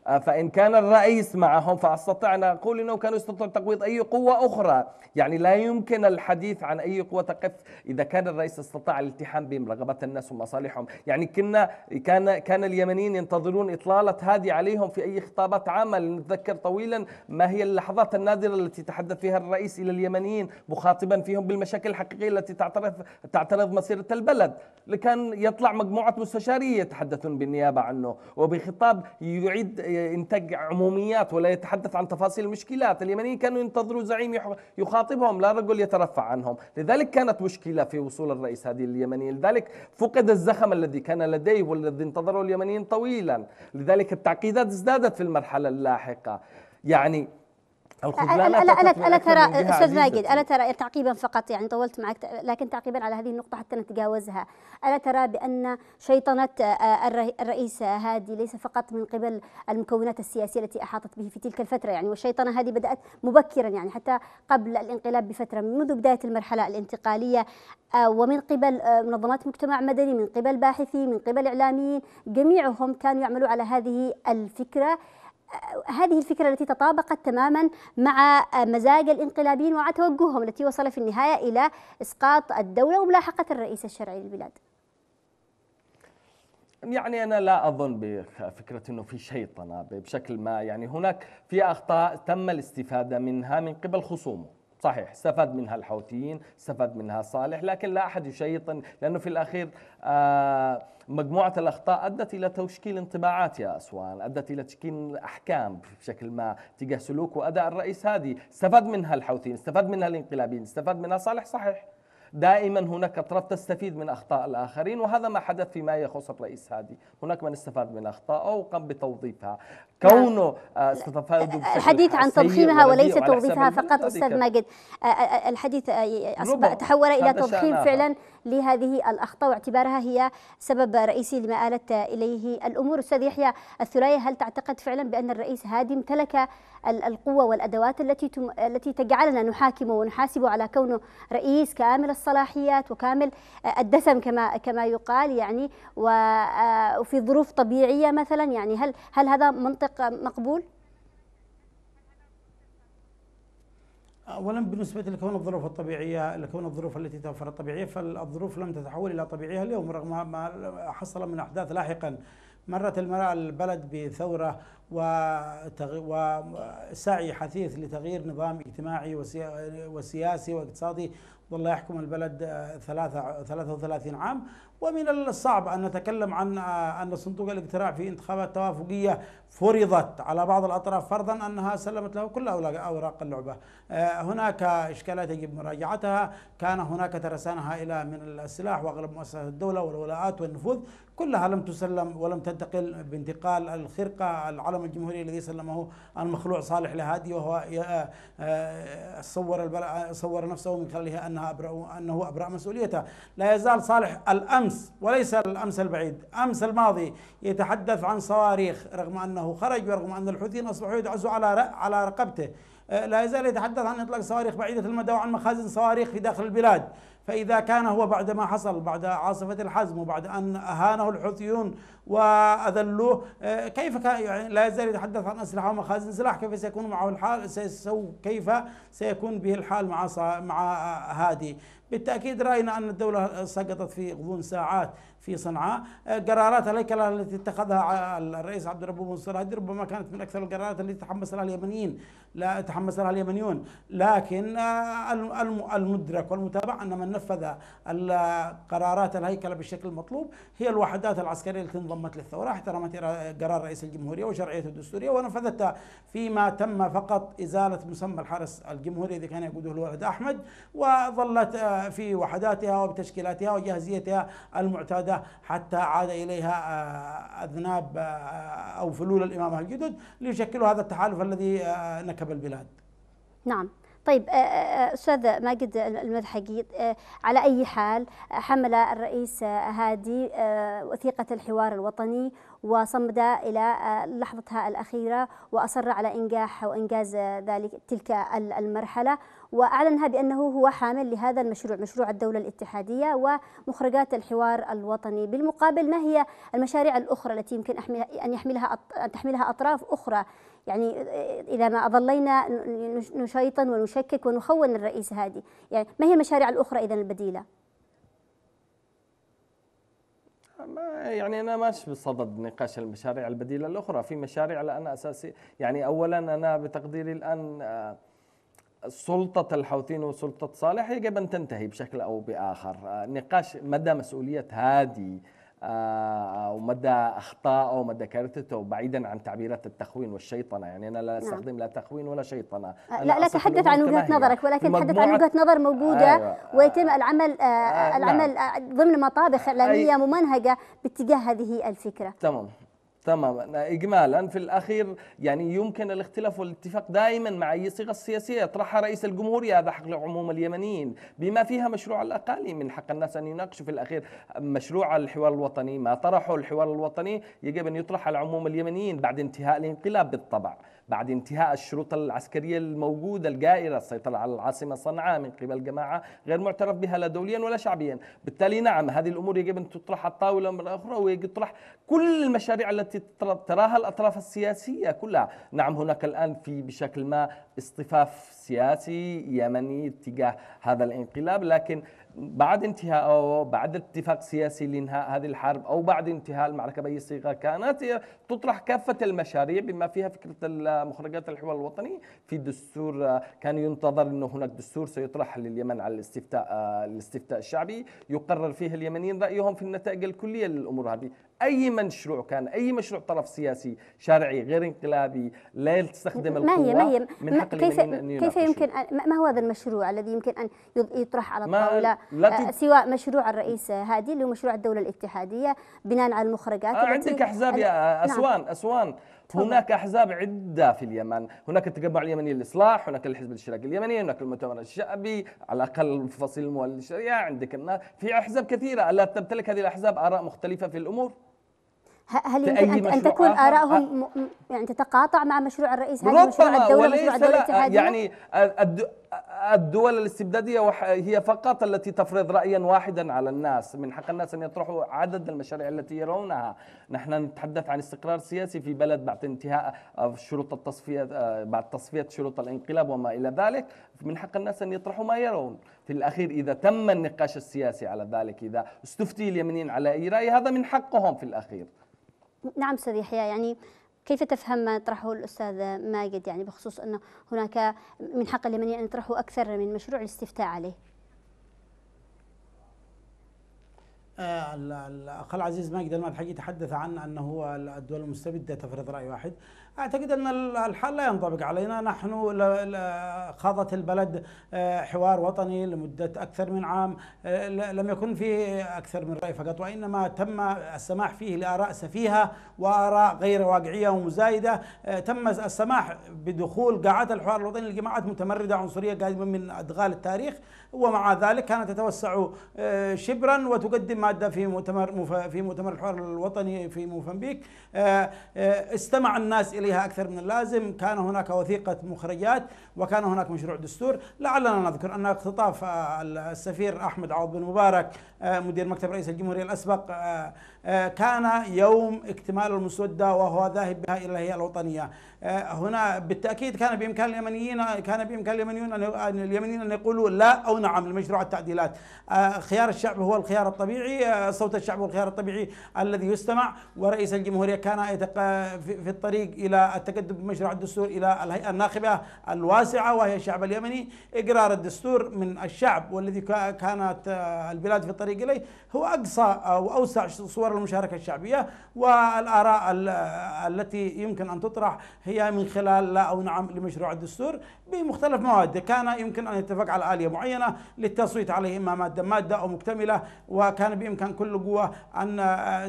آه، فإن كان الرئيس معهم فأستطيع أن أقول أنه كانوا يستطيع تقويض أي قوة أخرى يعني لا يمكن الحديث عن أي قوة تقف إذا كان الرئيس استطاع الالتحام بهم رغبة الناس ومصالحهم يعني كنا كان كان اليمنيين ينتظرون إطلالة هذه عليهم في أي خطابات عامة لنتذكر طويلا ما هي اللحظات النادرة التي تحدث فيها الرئيس إلى اليمنيين مخاطبا فيهم بالمشاكل الحقيقية التي تعترف تعترض مسيرة البلد كان يطلع مجموعة مستشارية يتحدثون بالنيابة عنه وبخطاب يعيد ينتج عموميات ولا يتحدث عن تفاصيل المشكلات اليمنيين كانوا ينتظروا زعيم يخاطبهم لا رجل يترفع عنهم لذلك كانت مشكلة في وصول الرئيس هذه اليمنيين لذلك فقد الزخم الذي كان لديه والذي انتظره اليمنيين طويلا لذلك التعقيدات ازدادت في المرحلة اللاحقة يعني ألا, ألا, انا ترى أستاذ ماجد ألا ترى تعقيبا فقط يعني طولت معك لكن تعقيبا على هذه النقطة حتى نتجاوزها ألا ترى بأن شيطنة آه، آه، الرئيس هادي ليس فقط من قبل المكونات السياسية التي أحاطت به في تلك الفترة يعني والشيطنة هذه بدأت مبكرا يعني حتى قبل الانقلاب بفترة منذ بداية المرحلة الانتقالية آه، ومن قبل منظمات مجتمع مدني من قبل باحثين من قبل إعلاميين جميعهم كانوا يعملوا على هذه الفكرة هذه الفكرة التي تطابقت تماما مع مزاج الانقلابيين وتوجههم التي وصل في النهاية إلى إسقاط الدولة وملاحقة الرئيس الشرعي للبلاد يعني انا لا اظن بفكره انه في شيطنه بشكل ما يعني هناك في اخطاء تم الاستفاده منها من قبل خصومه صحيح استفاد منها الحوثيين استفاد منها صالح لكن لا أحد يشيطن لأنه في الأخير آه، مجموعة الأخطاء أدت إلى تشكيل انطباعات يا أسوان أدت إلى تشكيل أحكام بشكل ما تجاه سلوك وأداء الرئيس هذه استفاد منها الحوثيين استفاد منها الانقلابيين استفاد منها صالح صحيح دائما هناك اطراف تستفيد من اخطاء الاخرين وهذا ما حدث فيما يخص الرئيس هادي، هناك من استفاد من اخطائه وقام بتوظيفها، كونه نعم. استطفاده آه، آه، آه، الحديث عن تضخيمها وليس توظيفها فقط استاذ ماجد الحديث اصبح تحول الى تضخيم فعلا لهذه الاخطاء واعتبارها هي سبب رئيسي لما آلت اليه الامور استاذ يحيى الثريا هل تعتقد فعلا بان الرئيس هادي امتلك القوه والادوات التي التي تجعلنا نحاكمه ونحاسبه على كونه رئيس كامل الصلاحيات وكامل الدسم كما كما يقال يعني وفي ظروف طبيعيه مثلا يعني هل هل هذا منطق منطق مقبول؟ اولا بالنسبه لكون الظروف الطبيعيه لكون الظروف التي توفرت طبيعيه فالظروف لم تتحول الى طبيعية اليوم رغم ما حصل من احداث لاحقا مرت المراه البلد بثوره وسعي حثيث لتغيير نظام اجتماعي وسياسي واقتصادي والله يحكم البلد 33 عام ومن الصعب أن نتكلم عن آه، أن صندوق الاقتراع في انتخابات توافقية فرضت على بعض الأطراف فرضا أنها سلمت له كل أوراق اللعبة آه، هناك إشكالات يجب مراجعتها كان هناك ترسانها إلى من السلاح وأغلب مؤسسات الدولة والولاءات والنفوذ كلها لم تسلم ولم تنتقل بانتقال الخرقة العلم الجمهوري الذي سلمه المخلوع صالح لهادي وهو آه، آه، صور صور نفسه من خلالها أنها أبرأ أنه أبرأ مسؤوليته لا يزال صالح الأمس وليس الأمس البعيد أمس الماضي يتحدث عن صواريخ رغم أنه خرج ورغم أن الحوثيين أصبحوا يدعسوا على على رقبته آه، لا يزال يتحدث عن إطلاق صواريخ بعيدة المدى وعن مخازن صواريخ في داخل البلاد فإذا كان هو بعد ما حصل بعد عاصفة الحزم وبعد أن أهانه الحوثيون وأذلوه آه، كيف كان يعني لا يزال يتحدث عن أسلحة ومخازن سلاح كيف سيكون معه الحال كيف سيكون به الحال مع مع هادي بالتأكيد رأينا أن الدولة سقطت في غضون ساعات في صنعاء آه، قرارات الهيكلة التي اتخذها الرئيس عبد الرب منصور هادي ربما كانت من أكثر القرارات التي تحمس لها اليمنيين لا تحمس لها اليمنيون لكن آه، المدرك والمتابع أن من نفذ قرارات الهيكلة بالشكل المطلوب هي الوحدات العسكرية التي انضمت للثورة احترمت قرار رئيس الجمهورية وشرعيته الدستورية ونفذتها فيما تم فقط إزالة مسمى الحرس الجمهوري الذي كان يقوده الوالد أحمد وظلت آه، في وحداتها وبتشكيلاتها وجاهزيتها المعتادة حتى عاد إليها آه، أذناب آه، أو فلول الإمامة الجدد ليشكلوا هذا التحالف الذي آه، نكب البلاد نعم طيب استاذ ماجد المذحقي على اي حال حمل الرئيس هادي وثيقه الحوار الوطني وصمد الى لحظتها الاخيره واصر على انجاح وانجاز ذلك تلك المرحله وأعلن بأنه أنه هو حامل لهذا المشروع مشروع الدولة الاتحادية ومخرجات الحوار الوطني بالمقابل ما هي المشاريع الأخرى التي يمكن أن يحملها أن تحملها أطراف أخرى يعني آه، إذا ما أظلينا نشيطن ونشكك ونخون الرئيس هادي يعني ما هي المشاريع الأخرى إذا البديلة؟ ما يعني انا ماشي بصدد نقاش المشاريع البديله الاخرى في مشاريع الان اساسيه يعني اولا انا بتقديري الان آه، سلطة الحوثيين وسلطة صالح يجب أن تنتهي بشكل أو بآخر آه، نقاش مدى مسؤولية هادي آه، أو مدى ومدى كارثته بعيدا عن تعبيرات التخوين والشيطنة يعني أنا لا نعم. أستخدم لا تخوين ولا شيطنة آه، لا لا تحدث عن وجهة نظرك ولكن تحدث عن وجهة نظر موجودة أيوة ويتم العمل آه العمل نعم. ضمن مطابخ إعلامية ممنهجة باتجاه هذه الفكرة تمام تماما اجمالا في الاخير يعني يمكن الاختلاف والاتفاق دائما مع اي صيغه سياسيه يطرحها رئيس الجمهوريه هذا حق عموم اليمنيين بما فيها مشروع الاقاليم من حق الناس ان يناقشوا في الاخير مشروع الحوار الوطني ما طرحه الحوار الوطني يجب ان يطرح على عموم اليمنيين بعد انتهاء الانقلاب بالطبع بعد انتهاء الشروط العسكرية الموجودة الجائرة السيطرة على العاصمة صنعاء من قبل جماعة غير معترف بها لا دوليا ولا شعبيا بالتالي نعم هذه الأمور يجب أن تطرح على الطاولة مرة أخرى ويجب تطرح كل المشاريع التي التي تراها الأطراف السياسية كلها نعم هناك الآن في بشكل ما اصطفاف سياسي يمني تجاه هذا الانقلاب لكن بعد انتهاء أو بعد اتفاق سياسي لإنهاء هذه الحرب أو بعد انتهاء المعركة بأي صيغة كانت تطرح كافة المشاريع بما فيها فكرة مخرجات الحوار الوطني في دستور كان ينتظر أنه هناك دستور سيطرح لليمن على الاستفتاء الاستفتاء الشعبي يقرر فيه اليمنيين رأيهم في النتائج الكلية للأمور هذه أي مشروع كان أي مشروع طرف سياسي شرعي غير انقلابي لا يستخدم القوة ما هي ما هي من حق كيف, كيف يمكن ما هو هذا المشروع الذي يمكن أن يطرح على الطاولة أه، سواء مشروع الرئيس هادي اللي هو مشروع الدوله الاتحاديه بناء على المخرجات آه عندك احزاب يا اسوان آه، نعم. اسوان هناك احزاب عده في اليمن، هناك التجمع اليمني للاصلاح، هناك الحزب الاشتراكي اليمني، هناك المؤتمر الشعبي، على الاقل فصيل الموالي للشريعه، عندك الناس، في احزاب كثيره، الا تمتلك هذه الاحزاب اراء مختلفه في الامور؟ هل يمكن أن تكون آرائهم آه. يعني تتقاطع مع مشروع الرئيس هذا مشروع الدولة مشروع الدولة الاتحادية يعني الدول الاستبدادية هي فقط التي تفرض رأيا واحدا على الناس من حق الناس أن يطرحوا عدد المشاريع التي يرونها نحن نتحدث عن استقرار سياسي في بلد بعد انتهاء آه، شروط التصفية آه، بعد تصفية شروط الانقلاب وما إلى ذلك من حق الناس أن يطرحوا ما يرون في الأخير إذا تم النقاش السياسي على ذلك إذا استفتي اليمنيين على أي رأي هذا من حقهم في الأخير نعم استاذ يحيى يعني كيف تفهم ما طرحه الأستاذ ماجد يعني بخصوص أنه هناك من حق اليمنيين أن يطرحوا أكثر من مشروع الاستفتاء عليه آه، الاخ العزيز ماجد المدحجي تحدث عن انه الدول المستبده تفرض راي واحد، اعتقد ان الحل لا ينطبق علينا نحن خاضت البلد آه، حوار وطني لمده اكثر من عام آه، لم يكن فيه اكثر من راي فقط وانما تم السماح فيه لاراء سفيهه واراء غير واقعيه ومزايده آه، تم السماح بدخول قاعات الحوار الوطني لجماعات متمرده عنصريه قادمه من ادغال التاريخ ومع ذلك كانت تتوسع شبرا وتقدم ماده في مؤتمر في مؤتمر الحوار الوطني في موفمبيك استمع الناس الى عليها أكثر من اللازم كان هناك وثيقة مخرجات وكان هناك مشروع دستور لعلنا نذكر أن اختطاف السفير أحمد عوض بن مبارك آه، مدير مكتب رئيس الجمهورية الأسبق آه، آه، كان يوم اكتمال المسودة وهو ذاهب بها إلى الهيئة الوطنية آه، هنا بالتاكيد كان بامكان اليمنيين كان بامكان اليمنيين ان اليمنيين ان يقولوا لا او نعم لمشروع التعديلات آه، خيار الشعب هو الخيار الطبيعي آه، صوت الشعب هو الخيار الطبيعي الذي يستمع ورئيس الجمهوريه كان في الطريق الى التقدم بمشروع الدستور الى الهيئه الناخبه الواسعه وهي الشعب اليمني اقرار الدستور من الشعب والذي كانت البلاد في الطريق اليه هو اقصى او اوسع صور المشاركه الشعبيه والاراء التي يمكن ان تطرح هي هي من خلال لا أو نعم لمشروع الدستور بمختلف مواده كان يمكن أن يتفق على آلية معينة للتصويت عليه إما مادة مادة أو مكتملة وكان بإمكان كل قوة أن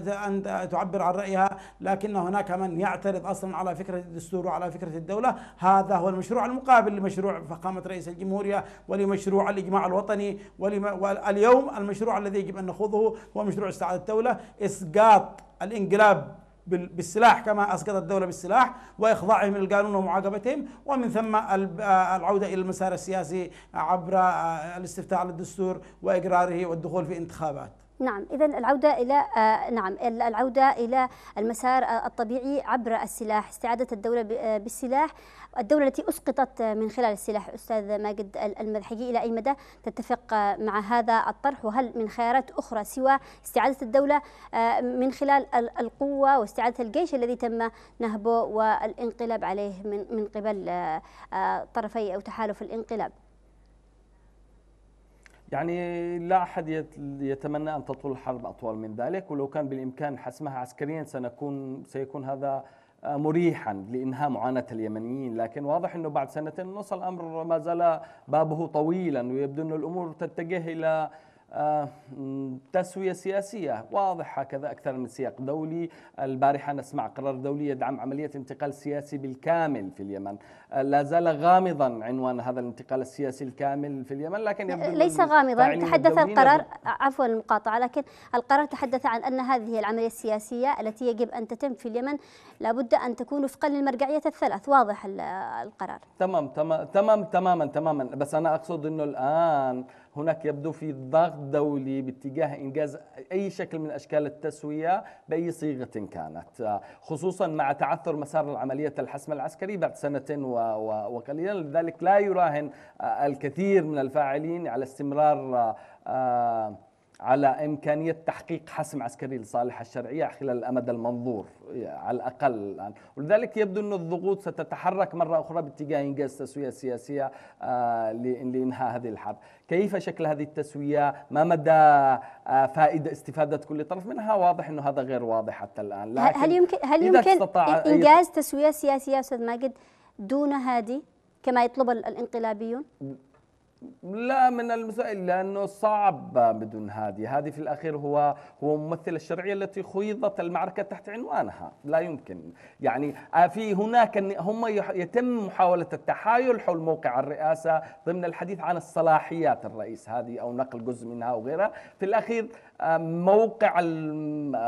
أن تعبر عن رأيها لكن هناك من يعترض أصلا على فكرة الدستور وعلى فكرة الدولة هذا هو المشروع المقابل لمشروع فخامة رئيس الجمهورية ولمشروع الإجماع الوطني واليوم المشروع الذي يجب أن نخوضه هو مشروع استعادة الدولة إسقاط الانقلاب بالسلاح كما أسقطت الدولة بالسلاح وإخضاعهم للقانون ومعاقبتهم ومن ثم العودة إلى المسار السياسي عبر آه، الاستفتاء على الدستور وإقراره والدخول في انتخابات نعم اذا العوده الى آه نعم العوده الى المسار آه، الطبيعي عبر السلاح استعاده الدوله آه، بالسلاح الدولة التي أسقطت من خلال السلاح أستاذ ماجد المذحجي إلى أي مدى تتفق مع هذا الطرح وهل من خيارات أخرى سوى استعادة الدولة آه، من خلال القوة واستعادة الجيش الذي تم نهبه والانقلاب عليه من قبل آه، آه، طرفي أو تحالف الانقلاب يعني لا أحد يتمنى أن تطول الحرب أطول من ذلك ولو كان بالإمكان حسمها عسكريا سنكون سيكون هذا مريحا لانهاء معاناه اليمنيين، لكن واضح انه بعد سنتين ونص الامر ما زال بابه طويلا ويبدو ان الامور تتجه الى آه، تسوية سياسية واضح هكذا أكثر من سياق دولي البارحة نسمع قرار دولي يدعم عملية انتقال سياسي بالكامل في اليمن آه، لا زال غامضا عنوان هذا الانتقال السياسي الكامل في اليمن لكن يبدو ليس غامضا تحدث القرار عفوا المقاطعة لكن القرار تحدث عن أن هذه العملية السياسية التي يجب أن تتم في اليمن لابد أن تكون وفقا للمرجعية الثلاث واضح القرار تمام تمام تمام تماما تماما بس أنا أقصد أنه الآن هناك يبدو في ضغط دولي باتجاه إنجاز أي شكل من أشكال التسوية بأي صيغة كانت خصوصا مع تعثر مسار عملية الحسم العسكري بعد سنة وقليلا لذلك لا يراهن الكثير من الفاعلين على استمرار آه، على إمكانية تحقيق حسم عسكري لصالح الشرعية خلال الأمد المنظور على الأقل الآن ولذلك يبدو أن الضغوط ستتحرك مرة أخرى باتجاه إنجاز تسوية سياسية آه، لإنهاء هذه الحرب كيف شكل هذه التسوية ما مدى آه، فائدة استفادة كل طرف منها واضح أنه هذا غير واضح حتى الآن لكن هل يمكن, هل يمكن إنجاز تسوية سياسية أستاذ ماجد دون هذه كما يطلب الانقلابيون لا من المسائل لانه صعب بدون هذه، هذه في الاخير هو هو ممثل الشرعيه التي خيضت المعركه تحت عنوانها، لا يمكن، يعني آه، في هناك هم يتم محاوله التحايل حول موقع الرئاسه ضمن الحديث عن الصلاحيات الرئيس هذه او نقل جزء منها او غيرها، في الاخير موقع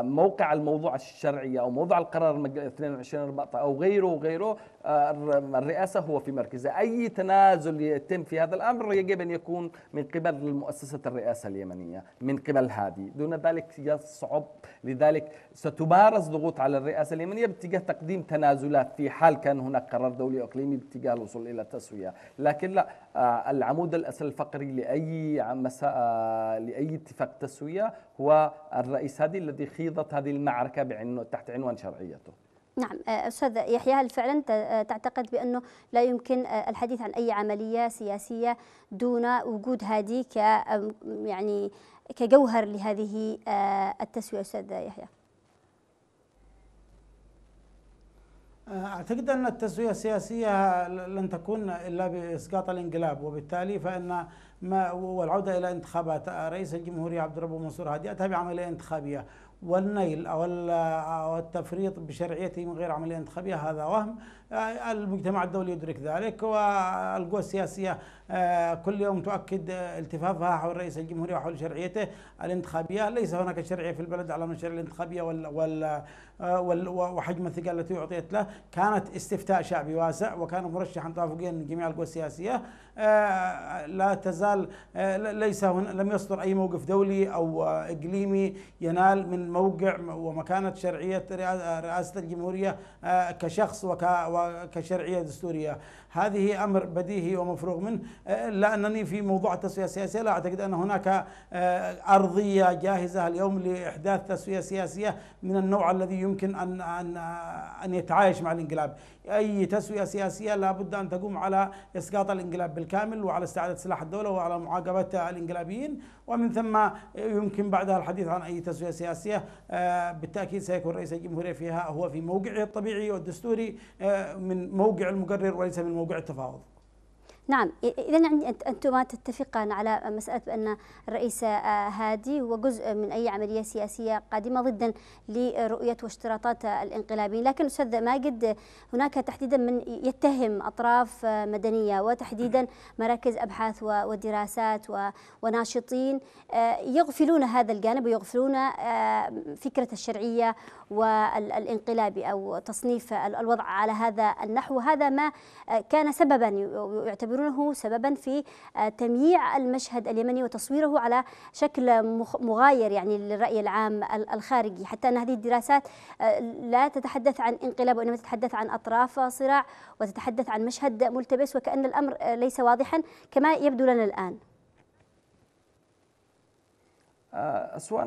موقع الموضوع الشرعي او موضع القرار 22 14 او غيره وغيره آه، الرئاسه هو في مركزه، اي تنازل يتم في هذا الامر يجب ان يكون من قبل مؤسسه الرئاسه اليمنيه، من قبل هذه، دون ذلك يصعب لذلك ستمارس ضغوط على الرئاسه اليمنيه باتجاه تقديم تنازلات في حال كان هناك قرار دولي اقليمي باتجاه الوصول الى تسويه لكن لا آه، العمود الاساسي الفقري لاي آه، لاي اتفاق تسويه هو الرئيس هادي الذي خيضت هذه المعركة تحت عنوان شرعيته نعم آه، استاذ يحيى هل فعلا آه، تعتقد بانه لا يمكن آه، الحديث عن اي عمليه سياسيه دون وجود هذه ك يعني كجوهر لهذه التسويه استاذ يحيى؟ اعتقد ان التسويه السياسيه لن تكون الا باسقاط الانقلاب وبالتالي فان ما والعودة إلى انتخابات آه، رئيس الجمهورية عبد الرب منصور هادي أتى بعملية انتخابية والنيل أو التفريط بشرعيته من غير عملية انتخابية هذا وهم آه، المجتمع الدولي يدرك ذلك والقوى السياسية آه، كل يوم تؤكد التفافها حول رئيس الجمهورية وحول شرعيته الانتخابية ليس هناك شرعية في البلد على مشاريع الانتخابية وال وال آه، وال وحجم الثقل التي أعطيت له كانت استفتاء شعبي واسع وكان مرشحا توافقيا من جميع القوى السياسية لا تزال ليس هنا لم يصدر أي موقف دولي أو إقليمي ينال من موقع ومكانة شرعية رئاسة الجمهورية كشخص وك كشرعيه دستوريه هذه أمر بديهي ومفروغ منه أه، إلا أنني في موضوع التسوية السياسية لا أعتقد أن هناك أه، أرضية جاهزة اليوم لإحداث تسوية سياسية من النوع الذي يمكن أن أن أن يتعايش مع الانقلاب أي تسوية سياسية لابد أن تقوم على إسقاط الانقلاب بالكامل وعلى استعادة سلاح الدولة وعلى معاقبة الانقلابيين ومن ثم يمكن بعدها الحديث عن أي تسوية سياسية أه، بالتأكيد سيكون رئيس الجمهورية فيها هو في موقعه الطبيعي والدستوري من موقع المقرر وليس من موقع التفاوض نعم اذا انتما تتفقان على مساله بان الرئيس هادي هو جزء من اي عمليه سياسيه قادمه ضدا لرؤيه واشتراطات الانقلابيين، لكن استاذ ماجد هناك تحديدا من يتهم اطراف مدنيه وتحديدا مراكز ابحاث ودراسات وناشطين يغفلون هذا الجانب ويغفلون فكره الشرعيه والانقلابي أو تصنيف الوضع على هذا النحو هذا ما آه، كان سببا يعتبرونه سببا في آه، تمييع المشهد اليمني وتصويره على شكل مغاير يعني للرأي العام الخارجي حتى أن هذه الدراسات آه، لا تتحدث عن انقلاب وإنما تتحدث عن أطراف صراع وتتحدث عن مشهد ملتبس وكأن الأمر ليس واضحا كما يبدو لنا الآن آه، سواء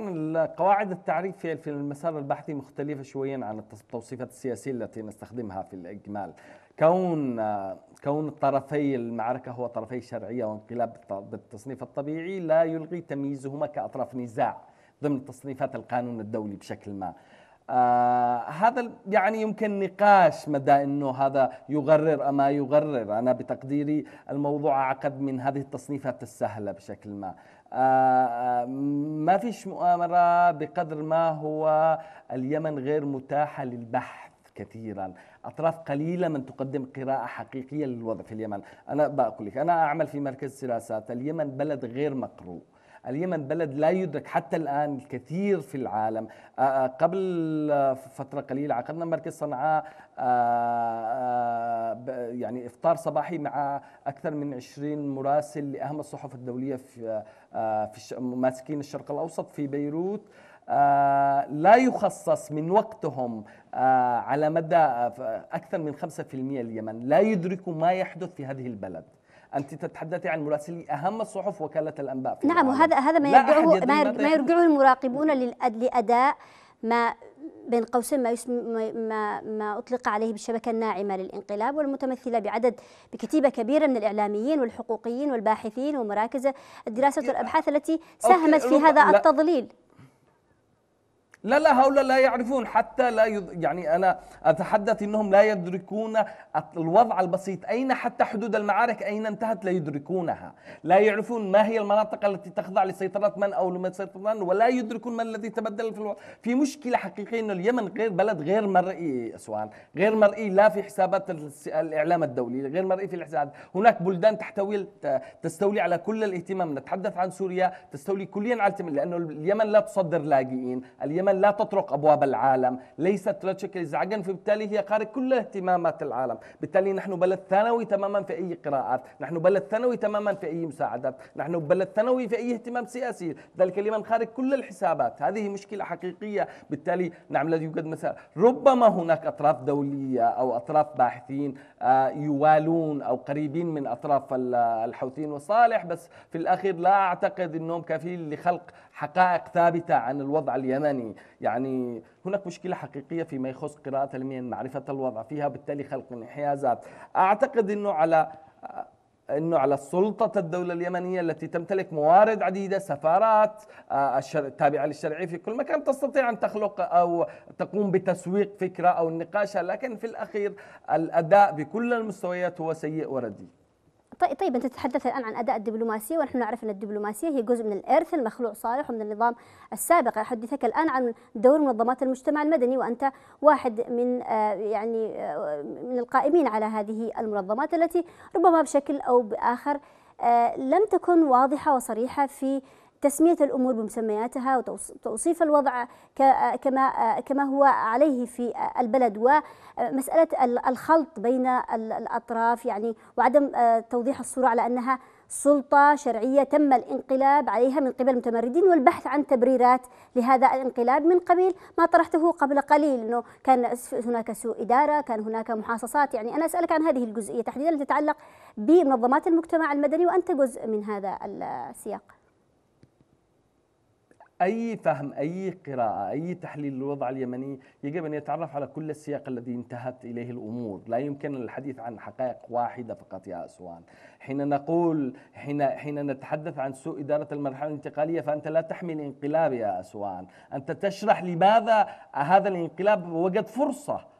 قواعد التعريف في المسار البحثي مختلفة شويا عن التوصيفات السياسية التي نستخدمها في الإجمال كون آه، كون طرفي المعركة هو طرفي شرعية وانقلاب بالتصنيف الطبيعي لا يلغي تمييزهما كأطراف نزاع ضمن تصنيفات القانون الدولي بشكل ما آه هذا يعني يمكن نقاش مدى انه هذا يغرر اما يغرر انا بتقديري الموضوع عقد من هذه التصنيفات السهله بشكل ما آه، آه، ما فيش مؤامرة بقدر ما هو اليمن غير متاحة للبحث كثيرا أطراف قليلة من تقدم قراءة حقيقية للوضع في اليمن أنا بقول لك أنا أعمل في مركز سياسات اليمن بلد غير مقروء اليمن بلد لا يدرك حتى الآن الكثير في العالم آه، آه، قبل فترة قليلة عقدنا مركز صنعاء آه، يعني إفطار صباحي مع أكثر من 20 مراسل لأهم الصحف الدولية في, في ماسكين الشرق الأوسط في بيروت آه لا يخصص من وقتهم آه على مدى أكثر من 5% اليمن لا يدركوا ما يحدث في هذه البلد انت تتحدثي عن مراسلي اهم الصحف وكاله الانباء في نعم وهذا هذا ما يرجعه ما يرجعه المراقبون لاداء ما بين قوسين ما, يسم ما, ما أطلق عليه بالشبكة الناعمة للانقلاب والمتمثلة بعدد بكتيبة كبيرة من الإعلاميين والحقوقيين والباحثين ومراكز الدراسة والأبحاث التي ساهمت في هذا التضليل لا لا هؤلاء لا يعرفون حتى لا يض... يعني أنا أتحدث أنهم لا يدركون الوضع البسيط أين حتى حدود المعارك أين انتهت لا يدركونها لا يعرفون ما هي المناطق التي تخضع لسيطرة من أو من ولا يدركون ما الذي تبدل في الوضع في مشكلة حقيقية أن اليمن غير بلد غير مرئي أسوان غير مرئي لا في حسابات الإعلام الدولي غير مرئي في الحسابات هناك بلدان تحتوي تستولي على كل الاهتمام نتحدث عن سوريا تستولي كليا على التمن لأنه اليمن لا تصدر لاجئين اليمن دائما لا تطرق ابواب العالم ليست تشكل ازعاجا فبالتالي هي خارج كل اهتمامات العالم بالتالي نحن بلد ثانوي تماما في اي قراءات نحن بلد ثانوي تماما في اي مساعدات نحن بلد ثانوي في اي اهتمام سياسي ذلك لمن خارج كل الحسابات هذه مشكله حقيقيه بالتالي نعم لا يوجد مسائل، ربما هناك اطراف دوليه او اطراف باحثين آه، يوالون او قريبين من اطراف الحوثيين وصالح بس في الاخير لا اعتقد انهم كافيين لخلق حقائق ثابتة عن الوضع اليمني يعني هناك مشكلة حقيقية فيما يخص قراءة المين معرفة الوضع فيها بالتالي خلق انحيازات أعتقد أنه على آه، انه على سلطه الدوله اليمنيه التي تمتلك موارد عديده سفارات آه، تابعه للشرعيه في كل مكان تستطيع ان تخلق او تقوم بتسويق فكره او نقاشها لكن في الاخير الاداء بكل المستويات هو سيء ورديء طيب أنت تتحدث الآن عن أداء الدبلوماسية ونحن نعرف أن الدبلوماسية هي جزء من الإرث المخلوع صالح ومن النظام السابق أحدثك الآن عن دور منظمات المجتمع المدني وأنت واحد من آه، يعني آه، من القائمين على هذه المنظمات التي ربما بشكل أو بآخر آه، لم تكن واضحة وصريحة في تسمية الأمور بمسمياتها وتوصيف الوضع كما كما هو عليه في البلد ومسألة الخلط بين الأطراف يعني وعدم توضيح الصورة على أنها سلطة شرعية تم الانقلاب عليها من قبل المتمردين والبحث عن تبريرات لهذا الانقلاب من قبيل ما طرحته قبل قليل أنه كان هناك سوء إدارة كان هناك محاصصات يعني أنا أسألك عن هذه الجزئية تحديدا التي تتعلق بمنظمات المجتمع المدني وأنت جزء من هذا السياق أي فهم أي قراءة أي تحليل للوضع اليمني يجب أن يتعرف على كل السياق الذي انتهت إليه الأمور لا يمكن الحديث عن حقائق واحدة فقط يا أسوان حين نقول حين, حين نتحدث عن سوء إدارة المرحلة الانتقالية فأنت لا تحمي الانقلاب يا أسوان أنت تشرح لماذا هذا الانقلاب وجد فرصة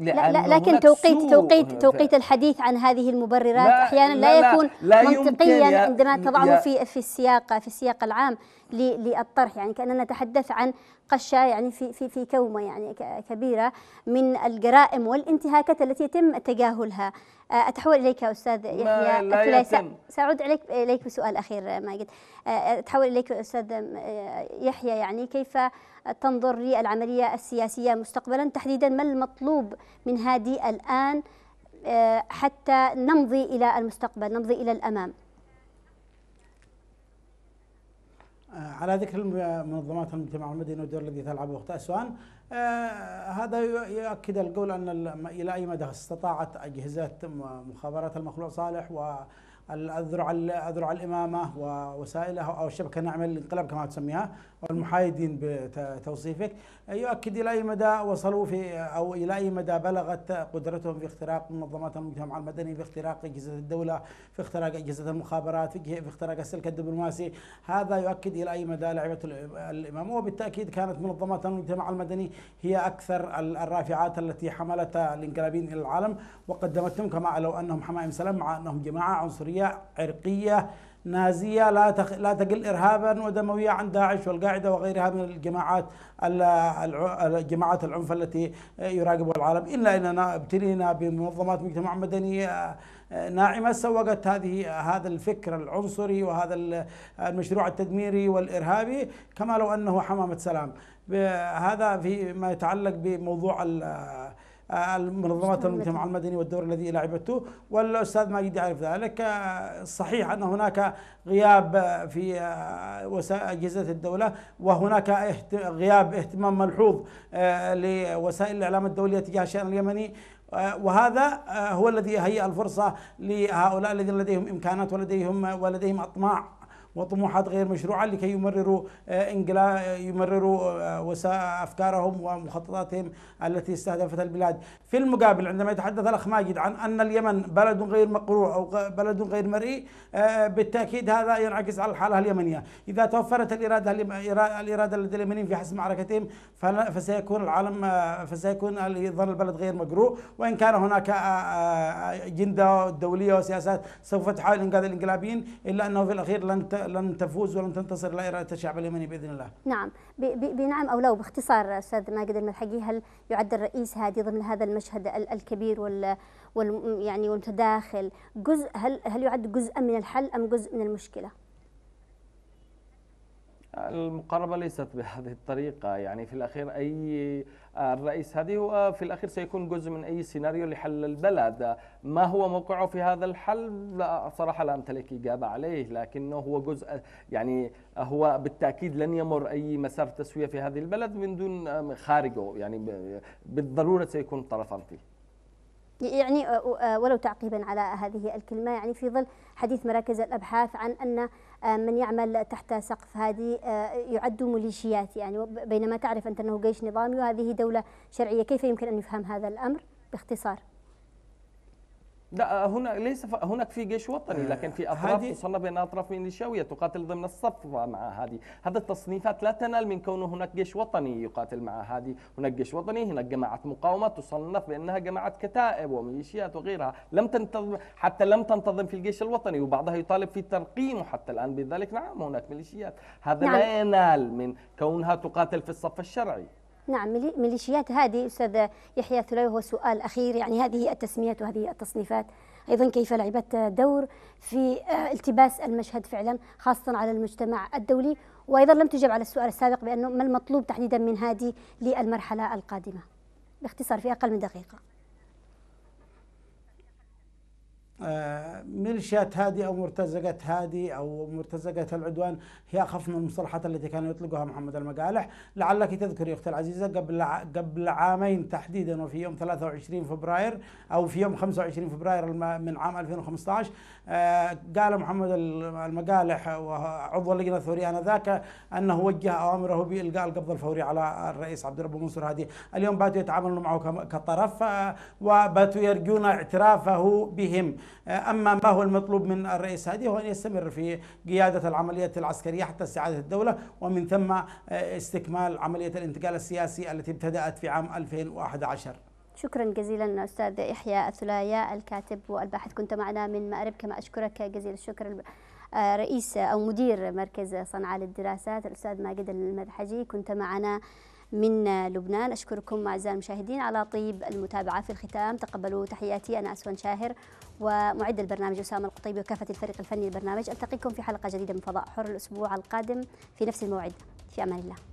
لا, لا لكن توقيت توقيت توقيت الحديث عن هذه المبررات لا احيانا لا, لا يكون لا منطقيا عندما تضعه في في السياق في السياق العام للطرح يعني كاننا نتحدث عن قشه يعني في في في كومه يعني كبيره من الجرائم والانتهاكات التي يتم تجاهلها آه، اتحول اليك استاذ يحيى لا ساعود عليك اليك بسؤال اخير آه، ماجد آه، اتحول اليك استاذ يحيى يعني كيف تنظر للعمليه السياسيه مستقبلا تحديدا ما المطلوب من هادي الان حتى نمضي الى المستقبل نمضي الى الامام على ذكر المنظمات المجتمع المدني والدور الذي تلعبه اخت أسوان آه، هذا يؤكد القول أن إلى أي مدى استطاعت أجهزة مخابرات المخلوع صالح و الاذرع الاذرع الامامه ووسائلها او الشبكه نعمل الانقلاب كما تسميها والمحايدين بتوصيفك يؤكد الى اي مدى وصلوا في او الى اي مدى بلغت قدرتهم في اختراق منظمات المجتمع المدني في اختراق اجهزه الدوله في اختراق اجهزه المخابرات في اختراق السلك الدبلوماسي هذا يؤكد الى اي مدى لعبه الامام وبالتاكيد كانت منظمات المجتمع المدني هي اكثر الرافعات التي حملت الانقلابيين الى العالم وقدمتهم كما لو انهم حمائم سلام مع انهم جماعه عنصريه ثورية عرقية نازية لا لا تقل إرهابا ودموية عن داعش والقاعدة وغيرها من الجماعات الجماعات العنف التي يراقبها العالم إلا أننا ابتلينا بمنظمات مجتمع مدني آه، آه، ناعمة سوقت هذه هذا الفكر العنصري وهذا المشروع التدميري والإرهابي كما لو أنه حمامة سلام هذا فيما يتعلق بموضوع المنظمات المجتمع المدني والدور الذي لعبته والأستاذ ماجد يعرف ذلك صحيح أن هناك غياب في آه، وسائل أجهزة الدولة وهناك غياب اهتمام ملحوظ آه، لوسائل الإعلام الدولية تجاه الشأن اليمني آه، وهذا هو الذي يهيئ الفرصة لهؤلاء الذين لديهم إمكانات ولديهم ولديهم أطماع وطموحات غير مشروعة لكي يمرروا آه، انجلا آه، يمرروا آه، أفكارهم ومخططاتهم التي استهدفت البلاد في المقابل عندما يتحدث الأخ ماجد عن أن اليمن بلد غير مقروع أو بلد غير مرئي بالتأكيد هذا ينعكس على الحالة اليمنية إذا توفرت الإرادة الإرادة لدى اليمنيين في حسم معركتهم فسيكون العالم فسيكون يظل البلد غير مقروء وإن كان هناك أجندة دولية وسياسات سوف تحاول إنقاذ الإنقلابيين إلا أنه في الأخير لن لن تفوز ولن تنتصر لا إرادة الشعب اليمني بإذن الله نعم بنعم أو لا باختصار أستاذ ماجد الملحقي هل يعد الرئيس هادي ضمن هذا المشهد الكبير وال وال يعني والمتداخل جزء هل هل يعد جزءا من الحل أم جزء من المشكلة؟ المقاربة ليست بهذه الطريقة يعني في الأخير أي آه، الرئيس هذه هو آه، في الأخير سيكون جزء من أي سيناريو لحل البلد ما هو موقعه في هذا الحل لا صراحة لا أمتلك إجابة عليه لكنه هو جزء يعني آه، هو بالتأكيد لن يمر أي مسار تسوية في هذه البلد من دون خارجه يعني بالضرورة سيكون طرفا فيه يعني ولو تعقيبا على هذه الكلمة يعني في ظل حديث مراكز الأبحاث عن أن آه، من يعمل تحت سقف هذه آه، يعد ميليشيات يعني بينما تعرف أنت أنه جيش نظامي وهذه دولة شرعية كيف يمكن أن يفهم هذا الأمر باختصار لا هنا ليس ف... هناك في جيش وطني لكن في اطراف هذه... تصنف بين اطراف ميليشياويه تقاتل ضمن الصف مع هذه، هذه التصنيفات لا تنال من كونه هناك جيش وطني يقاتل مع هذه، هناك جيش وطني، هناك جماعه مقاومه تصنف بانها جماعه كتائب وميليشيات وغيرها، لم تنتظم حتى لم تنتظم في الجيش الوطني وبعضها يطالب في ترقيمه حتى الان بذلك نعم هناك ميليشيات، هذا نعم. لا ينال من كونها تقاتل في الصف الشرعي. نعم ميليشيات هذه استاذ يحيى ثلوي هو سؤال اخير يعني هذه التسميات وهذه التصنيفات ايضا كيف لعبت دور في آه، التباس المشهد فعلا خاصه على المجتمع الدولي وايضا لم تجب على السؤال السابق بانه ما المطلوب تحديدا من هذه للمرحله القادمه باختصار في اقل من دقيقه ميليشيات هذه او مرتزقه هذه او مرتزقه العدوان هي اخف من المصطلحات التي كان يطلقها محمد المقالح، لعلك تذكر يا اختي العزيزه قبل قبل عامين تحديدا وفي يوم 23 فبراير او في يوم 25 فبراير من عام 2015 آه، قال محمد المقالح وعضو اللجنه الثوريه انذاك انه وجه اوامره بالقاء القبض الفوري على الرئيس عبد الرب منصور هادي، اليوم باتوا يتعاملون معه كطرف آه، وباتوا يرجون اعترافه بهم. أما ما هو المطلوب من الرئيس هادي هو أن يستمر في قيادة العملية العسكرية حتى استعادة الدولة ومن ثم آه، استكمال عملية الانتقال السياسي التي ابتدأت في عام 2011 شكرا جزيلا أستاذ يحيى الثلايا الكاتب والباحث كنت معنا من مأرب كما أشكرك جزيل الشكر آه، رئيس أو مدير مركز صنعاء للدراسات الأستاذ ماجد المدحجي كنت معنا من لبنان أشكركم أعزائي المشاهدين على طيب المتابعة في الختام تقبلوا تحياتي أنا أسوان شاهر ومعد البرنامج أسامة القطيبي وكافة الفريق الفني للبرنامج ألتقيكم في حلقة جديدة من فضاء حر الأسبوع القادم في نفس الموعد في أمان الله